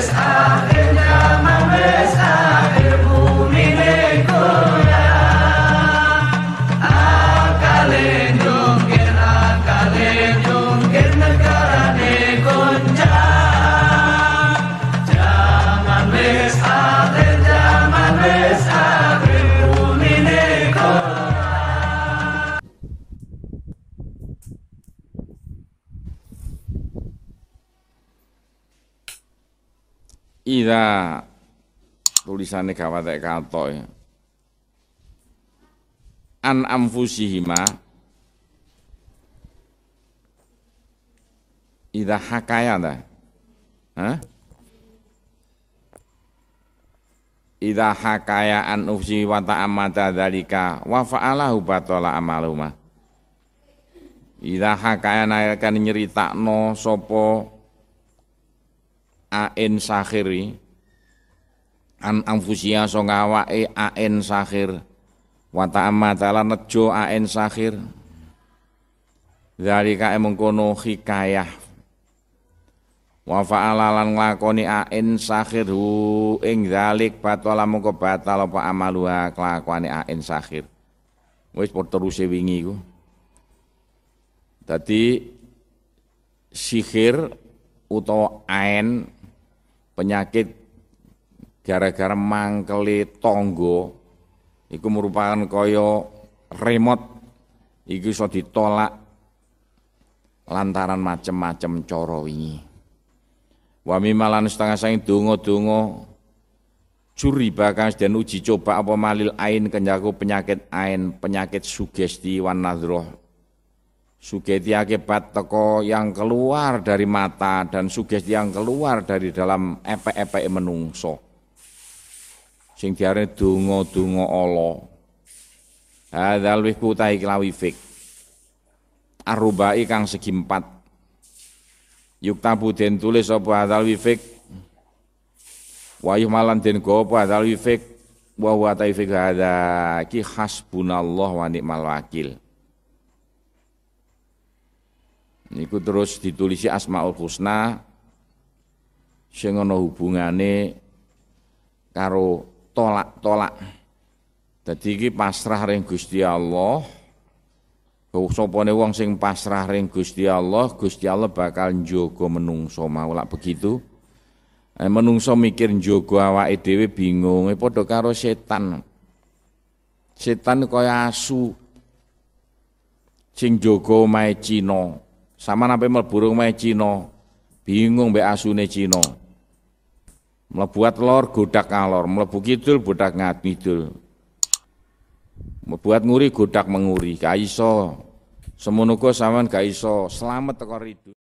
Cause I Ida tulisannya kawatek kato ya. An amfusihima Ida hakaya dah. Hah? Ida hakaya an ufsi wa ta'amata dalika wa fa'alahu batala amaluma. Ida hakaya nyerita nyeritakno sopo ain sakhiri an amfusia song awake ain sakhir wa ta'amma ta'ala nejo ain sakhir Zalika mengkono hikayah Wa fa'ala lan nglakoni ain sakhir hu ing zalik batala mengko batal apa amaluha kelakuane ain sakhir Wis teruse wingi iku Dadi sihir utawa ain penyakit gara-gara mangkeli tonggo itu merupakan koyo remote itu iso ditolak lantaran macam-macam coro ini. Wa mimalan setengah saing tungo-tungo curi bahkan dan uji coba apa malil ain kenyaku penyakit ain penyakit sugesti wan nadroh Sugesti akibat teko yang keluar dari mata dan sugesti yang keluar dari dalam epe-epe menungso sing diarani donga-donga Allah hadzal wiku tahiklawi fik arubai kang segi empat Yukta den tulis apa hadzal wifik wayuh malan den gopo hadzal wifik wa huwa taifik hadza ki hasbunallah wa ni'mal wakil Niku terus ditulisi Asmaul Husna sing ana hubungane karo tolak-tolak. Dadi iki pasrah ring Gusti Allah. Sopone wong sing pasrah ring Gusti Allah, Gusti Allah bakal njogo menungso mau lak begitu. Eh, menungso mikir njogo awake dhewe bingung, padha karo setan. Setan kaya asu sing njogo mae Cina. Sama nape melburung omahe Cino, bingung be asune Cina. Mlebuat lor godak ngalor, mlebu kidul bodak ngadidul. Mlebuat nguri godak menguri, gak iso. sama kaiso, gak iso, itu.